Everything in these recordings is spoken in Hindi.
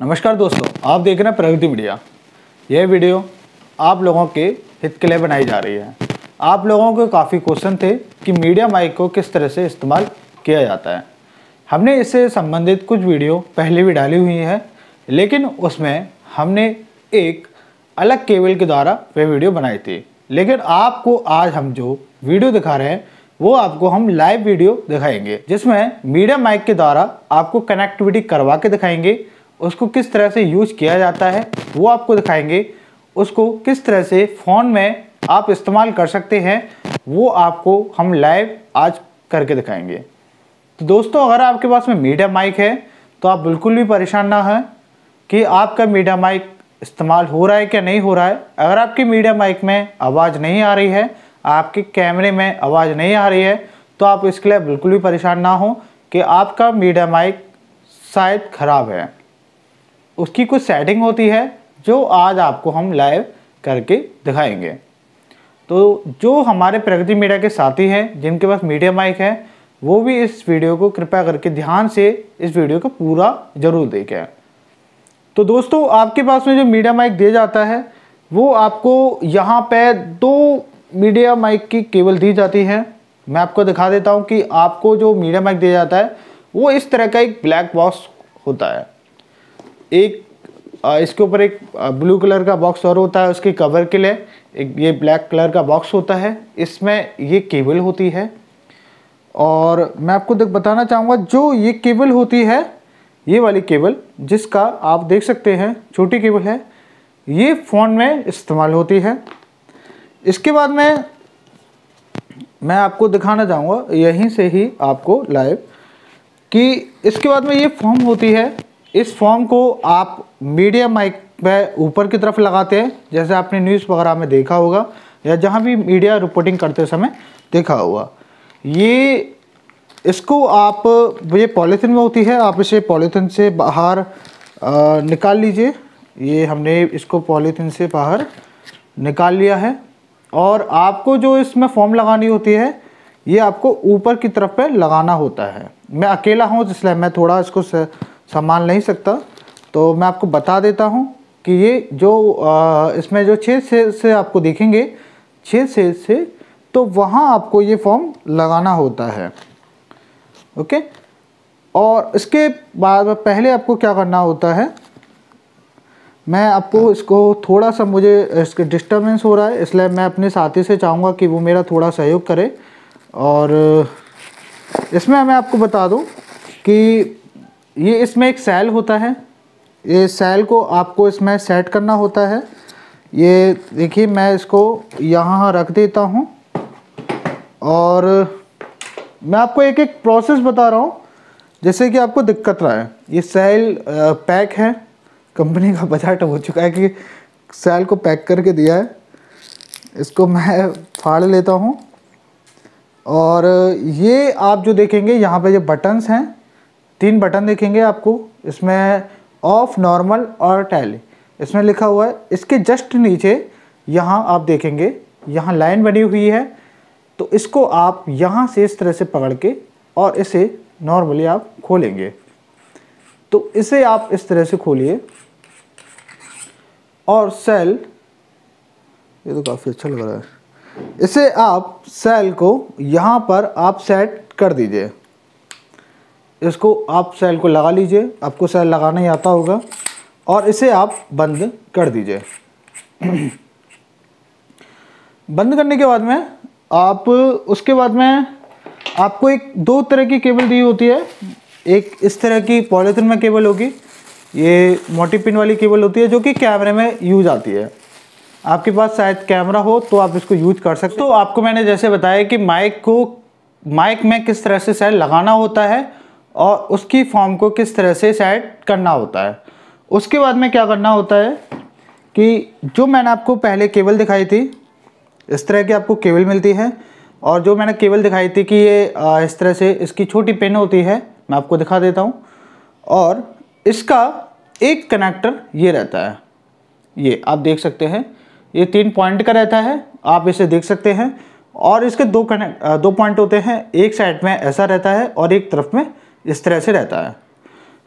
नमस्कार दोस्तों आप देख रहे हैं प्रगति मीडिया यह वीडियो आप लोगों के हित के लिए बनाई जा रही है आप लोगों के काफ़ी क्वेश्चन थे कि मीडिया माइक को किस तरह से इस्तेमाल किया जाता है हमने इससे संबंधित कुछ वीडियो पहले भी डाली हुई है लेकिन उसमें हमने एक अलग केबल के द्वारा वह वीडियो बनाई थी लेकिन आपको आज हम जो वीडियो दिखा रहे हैं वो आपको हम लाइव वीडियो दिखाएंगे जिसमें मीडिया माइक के द्वारा आपको कनेक्टिविटी करवा के दिखाएंगे उसको किस तरह से यूज किया जाता है वो आपको दिखाएंगे उसको किस तरह से फ़ोन में आप इस्तेमाल कर सकते हैं वो आपको हम लाइव आज करके दिखाएंगे तो दोस्तों अगर आपके पास में मीडिया माइक है तो आप बिल्कुल भी परेशान ना हैं कि आपका मीडिया माइक इस्तेमाल हो रहा है क्या नहीं हो रहा है अगर आपकी मीडिया माइक में आवाज़ नहीं आ रही है आपके कैमरे में आवाज़ नहीं आ रही है तो आप इसके लिए बिल्कुल भी परेशान ना हो कि आपका मीडिया माइक शायद ख़राब है उसकी कुछ सेटिंग होती है जो आज आपको हम लाइव करके दिखाएंगे तो जो हमारे प्रगति मीडिया के साथी हैं जिनके पास मीडिया माइक है वो भी इस वीडियो को कृपया करके ध्यान से इस वीडियो को पूरा जरूर देखें तो दोस्तों आपके पास में जो मीडिया माइक दिया जाता है वो आपको यहाँ पे दो मीडिया माइक की केबल दी जाती है मैं आपको दिखा देता हूँ कि आपको जो मीडिया माइक दिया जाता है वो इस तरह का एक ब्लैक बॉक्स होता है एक इसके ऊपर एक ब्लू कलर का बॉक्स और होता है उसके कवर के लिए एक ये ब्लैक कलर का बॉक्स होता है इसमें ये केबल होती है और मैं आपको देख बताना चाहूँगा जो ये केबल होती है ये वाली केबल जिसका आप देख सकते हैं छोटी केबल है ये फ़ोन में इस्तेमाल होती है इसके बाद में मैं आपको दिखाना चाहूँगा यहीं से ही आपको लाइव कि इसके बाद में ये फॉर्म होती है इस फॉर्म को आप मीडियम माइक पर ऊपर की तरफ लगाते हैं जैसे आपने न्यूज़ वगैरह में देखा होगा या जहाँ भी मीडिया रिपोर्टिंग करते समय देखा होगा ये इसको आप ये पॉलीथीन में होती है आप इसे पॉलीथिन से बाहर निकाल लीजिए ये हमने इसको पॉलीथीन से बाहर निकाल लिया है और आपको जो इसमें फॉर्म लगानी होती है ये आपको ऊपर की तरफ पे लगाना होता है मैं अकेला हूँ इसलिए मैं थोड़ा इसको संभाल नहीं सकता तो मैं आपको बता देता हूँ कि ये जो आ, इसमें जो छः से, से आपको देखेंगे छः से से तो वहाँ आपको ये फॉर्म लगाना होता है ओके और इसके बाद पहले आपको क्या करना होता है मैं आपको इसको थोड़ा सा मुझे इसके डिस्टर्बेंस हो रहा है इसलिए मैं अपने साथी से चाहूँगा कि वो मेरा थोड़ा सहयोग करे और इसमें मैं आपको बता दूँ कि ये इसमें एक सेल होता है ये सेल को आपको इसमें सेट करना होता है ये देखिए मैं इसको यहाँ रख देता हूँ और मैं आपको एक एक प्रोसेस बता रहा हूँ जैसे कि आपको दिक्कत रहा है ये सेल पैक है कंपनी का बजट हो चुका है कि सेल को पैक करके दिया है इसको मैं फाड़ लेता हूँ और ये आप जो देखेंगे यहाँ पे ये बटन्स हैं तीन बटन देखेंगे आपको इसमें ऑफ नॉर्मल और टैली इसमें लिखा हुआ है इसके जस्ट नीचे यहाँ आप देखेंगे यहाँ लाइन बनी हुई है तो इसको आप यहाँ से इस तरह से पकड़ के और इसे नॉर्मली आप खोलेंगे तो इसे आप इस तरह से खोलिए और सेल ये तो काफ़ी अच्छा लग रहा है इसे आप सेल को यहाँ पर आप सेट कर दीजिए इसको आप सेल को लगा लीजिए आपको सेल लगाना ही आता होगा और इसे आप बंद कर दीजिए बंद करने के बाद में आप उसके बाद में आपको एक दो तरह की केबल दी होती है एक इस तरह की पॉलीथिन में केबल होगी ये मोटी पिन वाली केबल होती है जो कि कैमरे में यूज आती है आपके पास शायद कैमरा हो तो आप इसको यूज कर सकते हो तो आपको मैंने जैसे बताया कि माइक को माइक में किस तरह से सेल लगाना होता है और उसकी फॉर्म को किस तरह से सेट करना होता है उसके बाद में क्या करना होता है कि जो मैंने आपको पहले केबल दिखाई थी इस तरह की आपको केबल मिलती है और जो मैंने केबल दिखाई थी कि ये इस तरह से इसकी छोटी पिन होती है मैं आपको दिखा देता हूँ और इसका एक कनेक्टर ये रहता है ये आप देख सकते हैं ये तीन पॉइंट का रहता है आप इसे देख सकते हैं और इसके दो कनेक्ट दो पॉइंट होते हैं एक साइड में ऐसा रहता है और एक तरफ में इस तरह से रहता है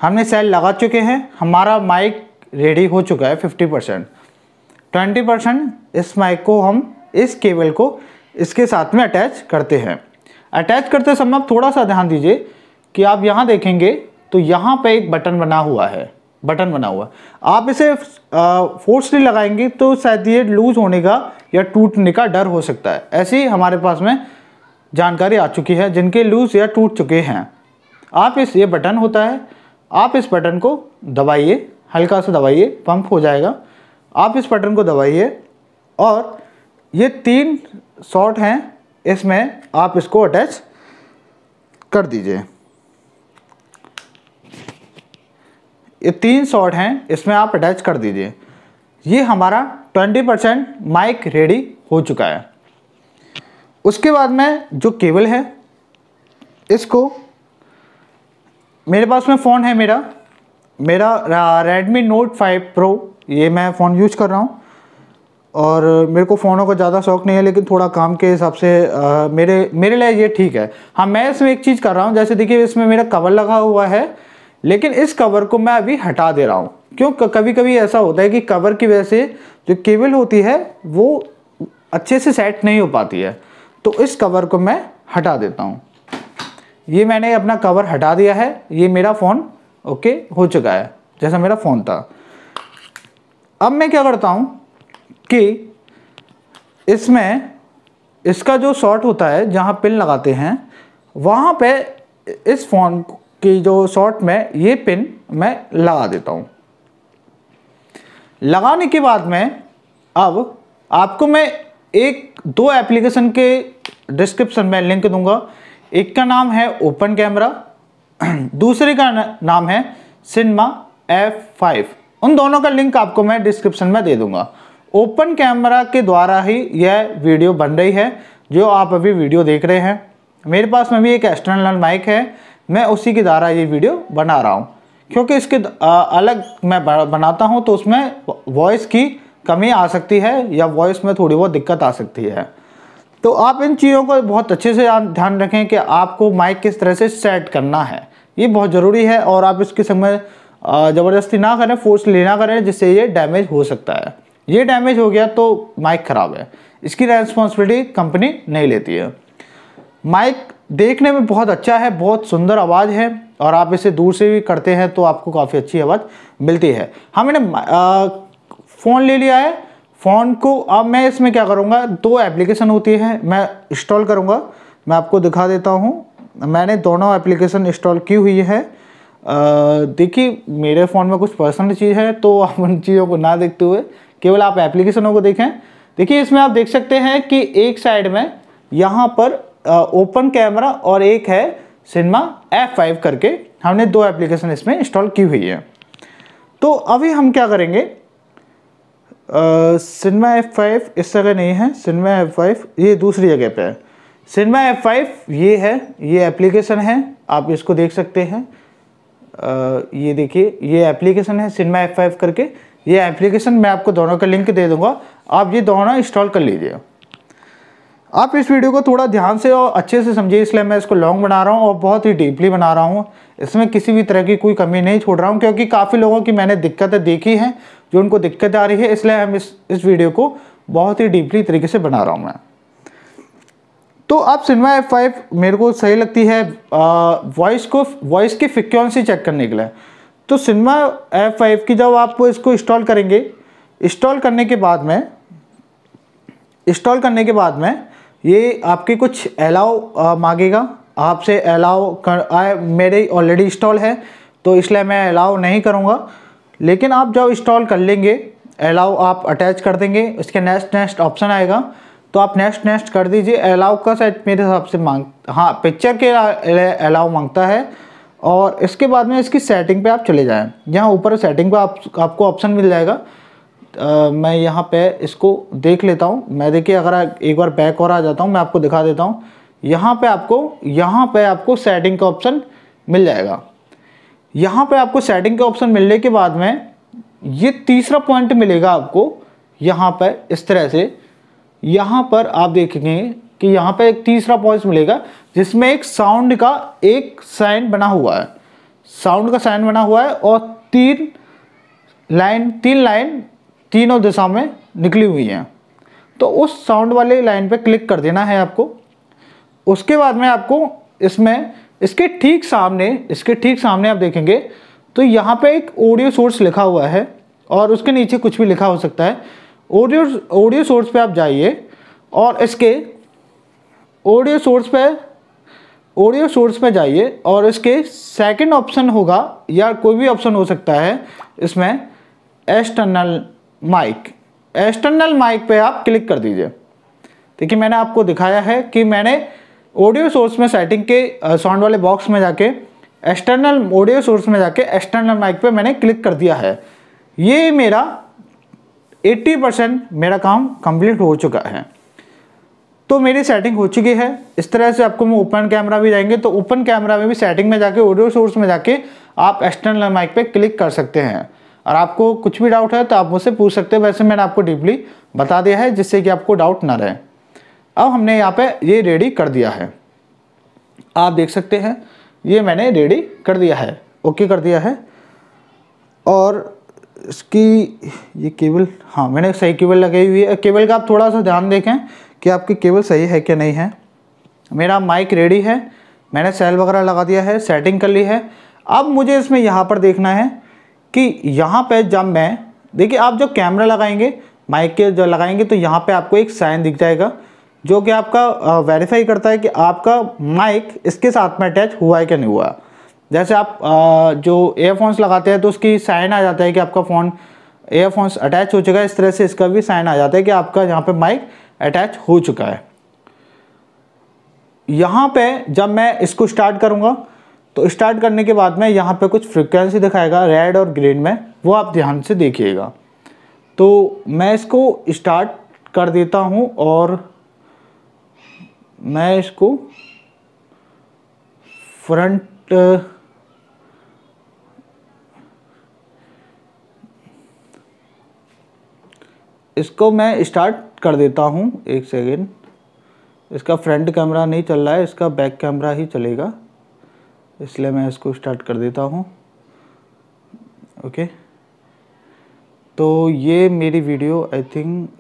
हमने सेल लगा चुके हैं हमारा माइक रेडी हो चुका है फिफ्टी परसेंट ट्वेंटी परसेंट इस माइक को हम इस केबल को इसके साथ में अटैच करते हैं अटैच करते समय आप थोड़ा सा ध्यान दीजिए कि आप यहाँ देखेंगे तो यहाँ पर एक बटन बना हुआ है बटन बना हुआ आप इसे फोर्सली लगाएंगे तो शायद ये लूज होने का या टूटने का डर हो सकता है ऐसी हमारे पास में जानकारी आ चुकी है जिनके लूज या टूट चुके हैं आप इस ये बटन होता है आप इस बटन को दबाइए हल्का सा दबाइए पंप हो जाएगा आप इस बटन को दबाइए और ये तीन शॉट हैं इसमें आप इसको अटैच कर दीजिए ये तीन शॉट हैं इसमें आप अटैच कर दीजिए ये हमारा 20% परसेंट माइक रेडी हो चुका है उसके बाद में जो केबल है इसको मेरे पास में फ़ोन है मेरा मेरा रेडमी नोट फाइव प्रो ये मैं फ़ोन यूज कर रहा हूँ और मेरे को फ़ोनों का ज़्यादा शौक नहीं है लेकिन थोड़ा काम के हिसाब से आ, मेरे मेरे लिए ये ठीक है हाँ मैं इसमें एक चीज़ कर रहा हूँ जैसे देखिए इसमें मेरा कवर लगा हुआ है लेकिन इस कवर को मैं अभी हटा दे रहा हूँ क्यों कभी कभी ऐसा होता है कि कवर की वजह से जो केबल होती है वो अच्छे से सेट नहीं हो पाती है तो इस कवर को मैं हटा देता हूँ ये मैंने अपना कवर हटा दिया है ये मेरा फ़ोन ओके हो चुका है जैसा मेरा फ़ोन था अब मैं क्या करता हूँ कि इसमें इसका जो शॉर्ट होता है जहाँ पिन लगाते हैं वहाँ पे इस फ़ोन की जो शॉर्ट में ये पिन मैं लगा देता हूँ लगाने के बाद में अब आपको मैं एक दो एप्लीकेशन के डिस्क्रिप्शन में लिंक दूंगा एक का नाम है ओपन कैमरा दूसरे का नाम है सिनेमा F5 उन दोनों का लिंक आपको मैं डिस्क्रिप्शन में दे दूंगा ओपन कैमरा के द्वारा ही यह वीडियो बन रही है जो आप अभी वीडियो देख रहे हैं मेरे पास में भी एक एक्सटर्नल माइक है मैं उसी के द्वारा ये वीडियो बना रहा हूँ क्योंकि इसके अलग मैं बनाता हूँ तो उसमें वॉइस की कमी आ सकती है या वॉइस में थोड़ी बहुत दिक्कत आ सकती है तो आप इन चीज़ों को बहुत अच्छे से ध्यान रखें कि आपको माइक किस तरह से सेट करना है ये बहुत ज़रूरी है और आप इसके समय ज़बरदस्ती ना करें फोर्स लेना करें जिससे ये डैमेज हो सकता है ये डैमेज हो गया तो माइक ख़राब है इसकी रेस्पॉन्सिबिलिटी कंपनी नहीं लेती है माइक देखने में बहुत अच्छा है बहुत सुंदर आवाज़ है और आप इसे दूर से भी करते हैं तो आपको काफ़ी अच्छी आवाज़ मिलती है हमने फ़ोन ले लिया है फ़ोन को अब मैं इसमें क्या करूँगा दो एप्लीकेशन होती है मैं इंस्टॉल करूँगा मैं आपको दिखा देता हूँ मैंने दोनों एप्लीकेशन इंस्टॉल की हुई है देखिए मेरे फ़ोन में कुछ पर्सनल चीज़ है तो आप उन चीज़ों को ना देखते हुए केवल आप एप्लीकेशनों को देखें देखिए इसमें आप देख सकते हैं कि एक साइड में यहाँ पर ओपन कैमरा और एक है सिनेमा एफ फाइव करके हमने दो एप्लीकेशन इसमें इंस्टॉल की हुई है तो अभी हम क्या करेंगे सिनेमा एफ फाइव इस जगह नहीं है सिनेमा एफ फाइव ये दूसरी जगह पे है सिनेमा एफ फाइव ये है ये एप्लीकेशन है आप इसको देख सकते हैं आ, ये देखिए ये एप्लीकेशन है सिनेमा एफ फाइव करके ये एप्लीकेशन मैं आपको दोनों का लिंक दे दूंगा आप ये दोनों इंस्टॉल कर लीजिए आप इस वीडियो को थोड़ा ध्यान से और अच्छे से समझिए इसलिए मैं इसको लॉन्ग बना रहा हूँ और बहुत ही डीपली बना रहा हूँ इसमें किसी भी तरह की कोई कमी नहीं छोड़ रहा हूँ क्योंकि काफ़ी लोगों की मैंने दिक्कतें देखी हैं जो उनको दिक्कत आ रही है इसलिए हम इस इस वीडियो को बहुत ही डीपली तरीके से बना रहा हूँ मैं तो आप सिनेमा एफ फाइव मेरे को सही लगती है वॉइस को वॉइस की फ्रिक्वेंसी चेक करने के लिए तो सिनेमा एफ फाइव की जब आप इसको इंस्टॉल करेंगे इंस्टॉल करने के बाद में इंस्टॉल करने के बाद में ये आपके कुछ अलाव मांगेगा आपसे अलाव कर आए मेरे ऑलरेडी इंस्टॉल है तो इसलिए मैं अलाव नहीं करूँगा लेकिन आप जब इंस्टॉल कर लेंगे अलाव आप अटैच कर देंगे उसके नेक्स्ट नेक्स्ट ऑप्शन आएगा तो आप नेक्स्ट नेक्स्ट कर दीजिए अलाव का सेट मेरे हिसाब से मांग हाँ पिक्चर के अलाव मांगता है और इसके बाद में इसकी सेटिंग पे आप चले जाएं यहाँ ऊपर सेटिंग पे आप, आपको ऑप्शन मिल जाएगा मैं यहाँ पे इसको देख लेता हूँ मैं देखिए अगर एक बार बैक और आ जाता हूँ मैं आपको दिखा देता हूँ यहाँ पे आपको यहाँ पे आपको सेटिंग का ऑप्शन मिल जाएगा यहाँ पे आपको सेटिंग का ऑप्शन मिलने के बाद में ये तीसरा पॉइंट मिलेगा आपको यहाँ पर इस तरह से यहाँ पर आप देखेंगे कि यहाँ पर एक तीसरा पॉइंट मिलेगा जिसमें एक साउंड का एक साइन बना हुआ है साउंड का साइन बना हुआ है और तीन लाइन तीन लाइन तीनों दिशा में निकली हुई हैं तो उस साउंड वाले लाइन पर क्लिक कर देना है आपको उसके बाद में आपको इसमें इसके ठीक सामने इसके ठीक सामने आप देखेंगे तो यहाँ पे एक ऑडियो सोर्स लिखा हुआ है और उसके नीचे कुछ भी लिखा हो सकता है ऑडियो ऑडियो सोर्स पे आप जाइए और इसके ऑडियो सोर्स पे ऑडियो सोर्स पे जाइए और इसके सेकंड ऑप्शन होगा या कोई भी ऑप्शन हो सकता है इसमें एक्सटर्नल माइक एक्सटर्नल माइक पे आप क्लिक कर दीजिए देखिए मैंने आपको दिखाया है कि मैंने ऑडियो सोर्स में सेटिंग के साउंड वाले बॉक्स में जाके एक्सटर्नल ऑडियो सोर्स में जाके एक्सटर्नल माइक पे मैंने क्लिक कर दिया है ये मेरा 80 परसेंट मेरा काम कंप्लीट हो चुका है तो मेरी सेटिंग हो चुकी है इस तरह से आपको मैं ओपन कैमरा भी जाएंगे तो ओपन कैमरा में भी सेटिंग में जाके ऑडियो सोर्स में जाके आप एक्सटर्नल माइक पे क्लिक कर सकते हैं और आपको कुछ भी डाउट है तो आप मुझसे पूछ सकते हो वैसे मैंने आपको डीपली बता दिया है जिससे कि आपको डाउट ना रहे अब हमने यहाँ पे ये रेडी कर दिया है आप देख सकते हैं ये मैंने रेडी कर दिया है ओके कर दिया है और इसकी ये केबल हाँ मैंने सही केबल लगाई हुई है केबल का आप थोड़ा सा ध्यान देखें कि आपकी केबल सही है कि नहीं है मेरा माइक रेडी है मैंने सेल वगैरह लगा दिया है सेटिंग कर ली है अब मुझे इसमें यहाँ पर देखना है कि यहाँ पे जब मैं देखिए आप जो कैमरा लगाएंगे माइक के जो लगाएंगे तो यहाँ पे आपको एक साइन दिख जाएगा जो कि आपका वेरीफाई करता है कि आपका माइक इसके साथ में अटैच हुआ है कि नहीं हुआ जैसे आप जो एयरफोन्स लगाते हैं तो उसकी साइन आ जाता है कि आपका फ़ोन एयरफोन्स अटैच हो चुका है इस तरह से इसका भी साइन आ जाता है कि आपका यहाँ पर माइक अटैच हो चुका है यहाँ पे जब मैं इसको स्टार्ट करूँगा तो स्टार्ट करने के बाद में यहाँ पे कुछ फ्रिक्वेंसी दिखाएगा रेड और ग्रीन में वो आप ध्यान से देखिएगा तो मैं इसको स्टार्ट कर देता हूँ और मैं इसको फ्रंट इसको मैं स्टार्ट कर देता हूँ एक सेकेंड इसका फ्रंट कैमरा नहीं चल रहा है इसका बैक कैमरा ही चलेगा इसलिए मैं इसको स्टार्ट कर देता हूँ ओके तो ये मेरी वीडियो आई थिंक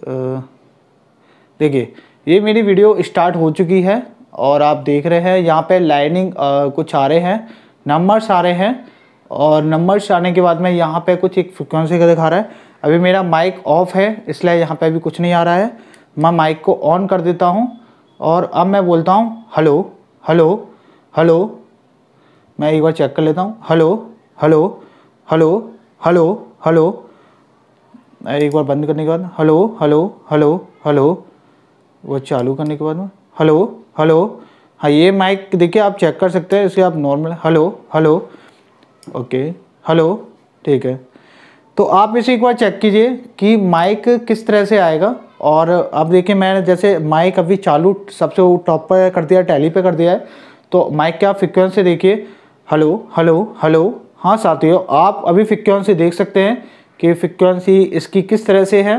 देखिए ये मेरी वीडियो स्टार्ट हो चुकी है और आप देख रहे हैं यहाँ पे लाइनिंग कुछ आ रहे हैं नंबर्स आ रहे हैं और नंबर्स आने के बाद मैं यहाँ पे कुछ एक फ्रिक्वेंसी का दिखा रहा है अभी मेरा माइक ऑफ है इसलिए यहाँ पे अभी कुछ नहीं आ रहा है मैं माइक को ऑन कर देता हूँ और अब मैं बोलता हूँ हेलो हेलो हेलो मैं एक बार चेक कर लेता हूँ hello hello hello hello hello एक बार बंद करने के बाद हेलो हेलो हेलो हेलो वो चालू करने के बाद हेलो हेलो हाँ ये माइक देखिए आप चेक कर सकते हैं इसे आप normal hello hello okay hello ठीक है तो आप इसे एक बार चेक कीजिए कि माइक किस तरह से आएगा और अब देखिए मैंने जैसे माइक अभी चालू सबसे टॉप पर कर दिया टैली पे कर दिया है तो माइक की आप फ्रिक्वेंसी देखिए हेलो हेलो हेलो हाँ साथियों आप अभी फ्रिक्वेंसी देख सकते हैं कि फ्रिक्वेंसी इसकी किस तरह से है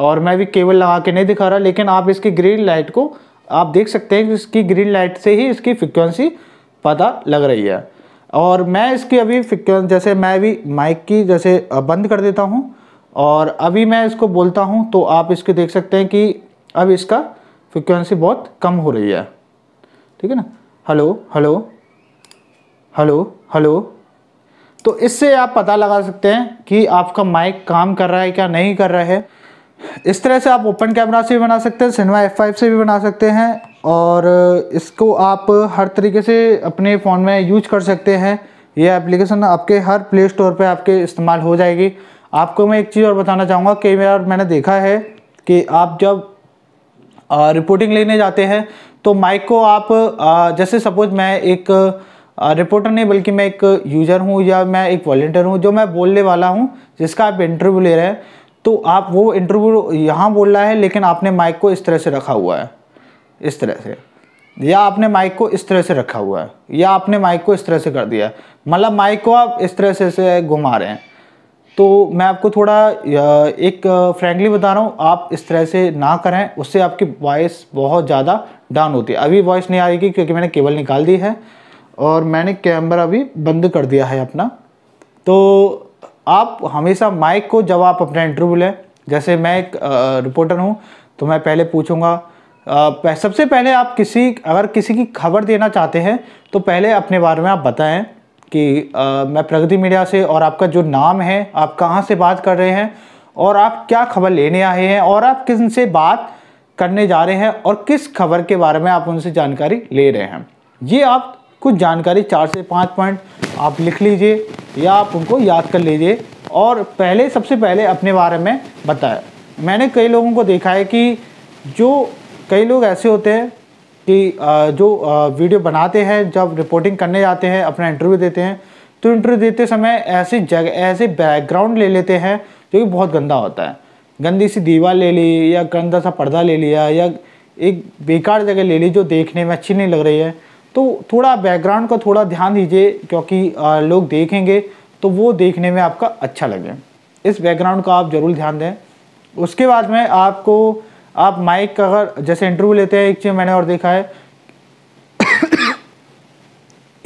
और मैं भी केबल लगा के नहीं दिखा रहा लेकिन आप इसकी ग्रीन लाइट को आप देख सकते हैं कि इसकी ग्रीन लाइट से ही इसकी फ्रिक्वेंसी पता लग रही है और मैं इसकी अभी फ्रिक्वेंसी जैसे मैं भी माइक की जैसे बंद कर देता हूँ और अभी मैं इसको बोलता हूँ तो आप इसके देख सकते हैं कि अब इसका फ्रिक्वेंसी बहुत कम हो रही है ठीक है ना हेलो हेलो हेलो हेलो तो इससे आप पता लगा सकते हैं कि आपका माइक काम कर रहा है क्या नहीं कर रहा है इस तरह से आप ओपन कैमरा से भी बना सकते हैं सिनेमा एफ फाइव से भी बना सकते हैं और इसको आप हर तरीके से अपने फ़ोन में यूज कर सकते हैं यह एप्लीकेशन आपके हर प्ले स्टोर पर आपके इस्तेमाल हो जाएगी आपको मैं एक चीज़ और बताना चाहूँगा कई बार मैंने देखा है कि आप जब रिपोर्टिंग लेने जाते हैं तो माइक को आप जैसे सपोज मैं एक रिपोर्टर नहीं बल्कि मैं एक यूज़र हूँ या मैं एक वॉल्टियर हूँ जो मैं बोलने वाला हूँ जिसका आप इंटरव्यू ले रहे हैं तो आप वो इंटरव्यू यहाँ बोल रहा है लेकिन आपने माइक को इस तरह से रखा हुआ है इस तरह से या आपने माइक को इस तरह से रखा हुआ है या आपने माइक को इस तरह से कर दिया है मतलब माइक को आप इस तरह से घुमा रहे हैं तो मैं आपको थोड़ा एक फ्रेंकली बता रहा हूँ आप इस तरह से ना करें उससे आपकी वॉइस बहुत ज़्यादा डाउन होती है अभी वॉइस नहीं आएगी क्योंकि मैंने केबल निकाल दी है और मैंने कैमरा भी बंद कर दिया है अपना तो आप हमेशा माइक को जब आप अपना इंटरव्यू लें जैसे मैं एक रिपोर्टर हूँ तो मैं पहले पूछूँगा सबसे पहले आप किसी अगर किसी की खबर देना चाहते हैं तो पहले अपने बारे में आप बताएं कि आ, मैं प्रगति मीडिया से और आपका जो नाम है आप कहाँ से बात कर रहे हैं और आप क्या खबर लेने आए हैं और आप किन से बात करने जा रहे हैं और किस खबर के बारे में आप उनसे जानकारी ले रहे हैं ये आप कुछ जानकारी चार से पाँच पॉइंट आप लिख लीजिए या आप उनको याद कर लीजिए और पहले सबसे पहले अपने बारे में बताया मैंने कई लोगों को देखा है कि जो कई लोग ऐसे होते हैं कि जो वीडियो बनाते हैं जब रिपोर्टिंग करने जाते हैं अपना इंटरव्यू देते हैं तो इंटरव्यू देते समय ऐसे जगह ऐसे बैकग्राउंड ले लेते हैं जो कि बहुत गंदा होता है गंदी सी दीवार ले ली या गंदा सा पर्दा ले लिया या एक बेकार जगह ले ली जो देखने में अच्छी नहीं लग रही है तो थोड़ा बैकग्राउंड का थोड़ा ध्यान दीजिए क्योंकि लोग देखेंगे तो वो देखने में आपका अच्छा लगे इस बैकग्राउंड का आप ज़रूर ध्यान दें उसके बाद में आपको आप माइक का अगर जैसे इंटरव्यू लेते हैं एक चीज़ मैंने और देखा है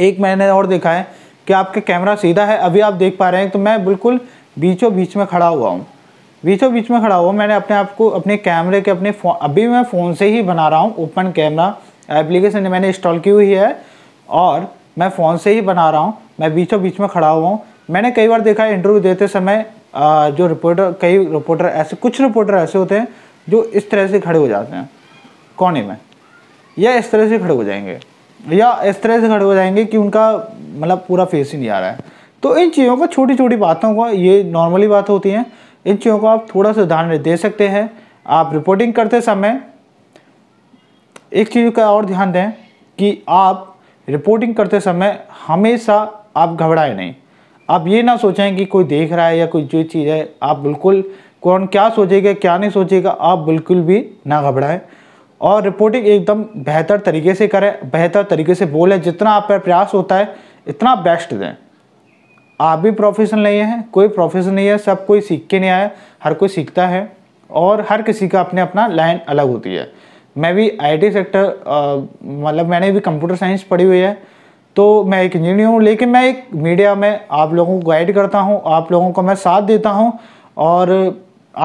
एक मैंने और देखा है कि आपका कैमरा सीधा है अभी आप देख पा रहे हैं तो मैं बिल्कुल बीचों बीच में खड़ा हुआ हूँ बीचों बीच में खड़ा हुआ मैंने अपने आप को अपने कैमरे के अपने अभी मैं फ़ोन से ही बना रहा हूँ ओपन कैमरा एप्लीकेशन मैंने इंस्टॉल की हुई है और मैं फ़ोन से ही बना रहा हूँ मैं बीचों बीच में खड़ा हुआ हूँ मैंने कई बार देखा है इंटरव्यू देते समय जो रिपोर्टर कई रिपोर्टर ऐसे कुछ रिपोर्टर ऐसे होते हैं जो इस तरह से खड़े हो जाते हैं कोने में या इस तरह से खड़े हो जाएंगे या इस तरह से खड़े हो जाएंगे कि उनका मतलब पूरा फेस ही नहीं आ रहा है तो इन चीज़ों को छोटी छोटी बातों को ये नॉर्मली बात होती हैं इन चीज़ों को आप थोड़ा सा ध्यान दे सकते हैं आप रिपोर्टिंग करते समय एक चीज़ का और ध्यान दें कि आप रिपोर्टिंग करते समय हमेशा आप घबराए नहीं आप ये ना सोचें कि कोई देख रहा है या कोई जो चीज़ है आप बिल्कुल कौन क्या सोचेगा क्या नहीं सोचेगा आप बिल्कुल भी ना घबराएं और रिपोर्टिंग एकदम बेहतर तरीके से करें बेहतर तरीके से बोलें जितना आप पर प्रयास होता है इतना बेस्ट दें आप भी प्रोफेशनल नहीं हैं कोई प्रोफेशन नहीं है सब कोई सीख के नहीं आया हर कोई सीखता है और हर किसी का अपने अपना लाइन अलग होती है मैं भी आईटी सेक्टर मतलब मैंने भी कंप्यूटर साइंस पढ़ी हुई है तो मैं एक इंजीनियर हूँ लेकिन मैं एक मीडिया में आप लोगों को गाइड करता हूँ आप लोगों को मैं साथ देता हूँ और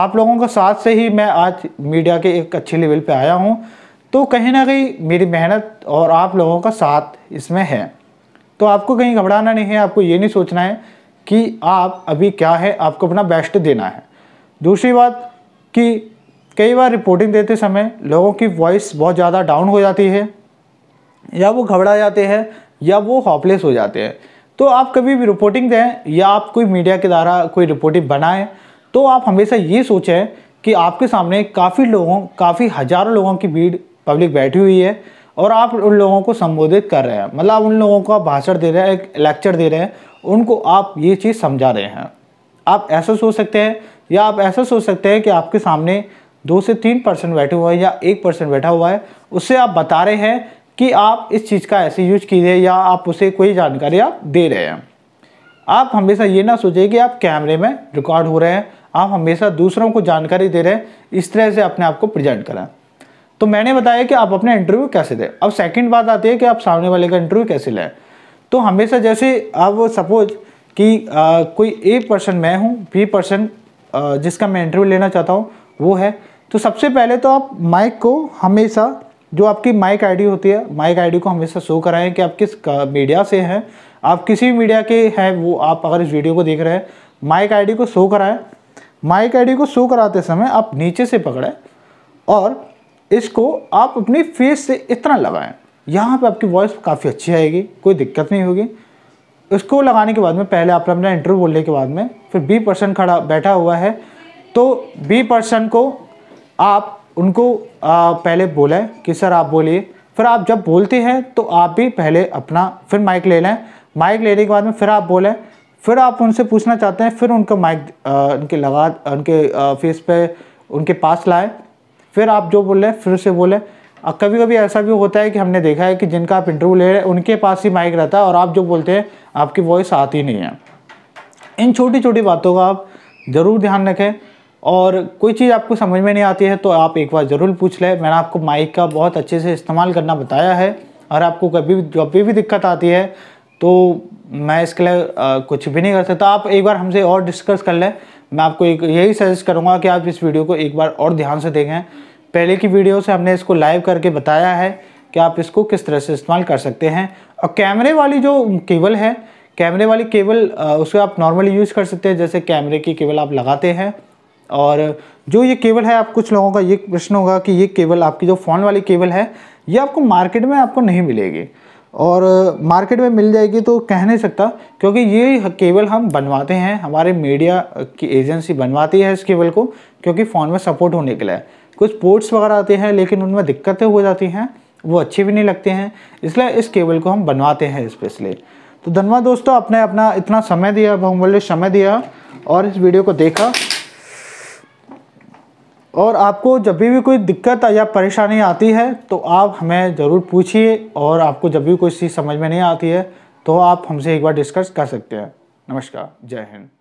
आप लोगों का साथ से ही मैं आज मीडिया के एक अच्छे लेवल पर आया हूँ तो कहीं ना कहीं मेरी मेहनत और आप लोगों का साथ इसमें है तो आपको कहीं घबराना नहीं है आपको ये नहीं सोचना है कि आप अभी क्या है आपको अपना बेस्ट देना है दूसरी बात कि कई बार रिपोर्टिंग देते समय लोगों की वॉइस बहुत ज़्यादा डाउन हो जाती है या वो घबरा जाते हैं या वो हॉपलेस हो जाते हैं तो आप कभी भी रिपोर्टिंग दें या आप कोई मीडिया के द्वारा कोई रिपोर्टिंग बनाएं तो आप हमेशा ये सोचें कि आपके सामने काफ़ी लोगों काफ़ी हज़ारों लोगों की भीड़ पब्लिक बैठी हुई है और आप उन लोगों को संबोधित कर रहे हैं मतलब उन लोगों को भाषण दे रहे हैं एक लेक्चर दे रहे हैं उनको आप ये चीज़ समझा रहे हैं आप ऐसा सोच सकते हैं या आप ऐसा सोच सकते हैं कि आपके सामने दो से तीन परसेंट बैठे हुआ है या एक परसेंट बैठा हुआ है उससे आप बता रहे हैं कि आप इस चीज़ का ऐसे यूज कीजिए या आप उसे कोई जानकारी आप दे रहे हैं आप हमेशा ये ना सोचें कि आप कैमरे में रिकॉर्ड हो रहे हैं आप हमेशा दूसरों को जानकारी दे रहे हैं इस तरह से अपने आप को प्रेजेंट करें तो मैंने बताया कि आप अपने इंटरव्यू कैसे दें अब सेकेंड बात आती है कि आप सामने वाले का इंटरव्यू कैसे लें तो हमेशा जैसे अब सपोज कि आ, कोई ए पर्सन मैं हूँ बी पर्सन जिसका मैं इंटरव्यू लेना चाहता हूँ वो है तो सबसे पहले तो आप माइक को हमेशा जो आपकी माइक आईडी होती है माइक आईडी को हमेशा शो कराएं कि आप किस मीडिया से हैं आप किसी भी मीडिया के हैं वो आप अगर इस वीडियो को देख रहे हैं माइक आईडी को शो कराएं माइक आईडी को शो कराते समय आप नीचे से पकड़ें और इसको आप अपनी फेस से इतना लगाएं यहाँ पे आपकी वॉइस काफ़ी अच्छी आएगी कोई दिक्कत नहीं होगी इसको लगाने के बाद में पहले आपने अपना इंटरव्यू बोलने के बाद में फिर बी पर्सन खड़ा बैठा हुआ है तो बी पर्सन को आप उनको आ, पहले बोलें कि सर आप बोलिए फिर आप जब बोलते हैं तो आप भी पहले अपना फिर माइक ले लें माइक लेने के बाद में फिर आप बोलें फिर आप उनसे पूछना चाहते हैं फिर उनका माइक उनके लगा उनके फेस पे उनके पास लाएं फिर आप जो बोल रहे हैं फिर से बोलें कभी कभी ऐसा भी होता है कि हमने देखा है कि जिनका आप इंटरव्यू ले रहे हैं उनके पास ही माइक रहता है और आप जो बोलते हैं आपकी वॉइस आती नहीं है इन छोटी छोटी बातों का आप ज़रूर ध्यान रखें और कोई चीज़ आपको समझ में नहीं आती है तो आप एक बार ज़रूर पूछ लें मैंने आपको माइक का बहुत अच्छे से इस्तेमाल करना बताया है और आपको कभी भी कभी भी दिक्कत आती है तो मैं इसके लिए कुछ भी नहीं कर सकता आप एक बार हमसे और डिस्कस कर लें मैं आपको एक यही सजेस्ट करूँगा कि आप इस वीडियो को एक बार और ध्यान से देखें पहले की वीडियो से हमने इसको लाइव करके बताया है कि आप इसको किस तरह से इस्तेमाल कर सकते हैं और कैमरे वाली जो केबल है कैमरे वाली केबल उसको आप नॉर्मली यूज़ कर सकते हैं जैसे कैमरे की केबल आप लगाते हैं और जो ये केबल है आप कुछ लोगों का ये प्रश्न होगा कि ये केबल आपकी जो फ़ोन वाली केबल है ये आपको मार्केट में आपको नहीं मिलेगी और मार्केट में मिल जाएगी तो कह नहीं सकता क्योंकि ये केबल हम बनवाते हैं हमारे मीडिया की एजेंसी बनवाती है इस केबल को क्योंकि फ़ोन में सपोर्ट होने के लिए कुछ पोर्ट्स वगैरह आते हैं लेकिन उनमें दिक्कतें हो जाती हैं वो अच्छे भी नहीं लगते हैं इसलिए इस केबल को हम बनवाते हैं स्पेशली तो धनबाद दोस्तों आपने अपना इतना समय दिया बहुमूल्य समय दिया और इस वीडियो को देखा और आपको जब भी कोई दिक्कत या परेशानी आती है तो आप हमें ज़रूर पूछिए और आपको जब भी कोई चीज़ समझ में नहीं आती है तो आप हमसे एक बार डिस्कस कर सकते हैं नमस्कार जय हिंद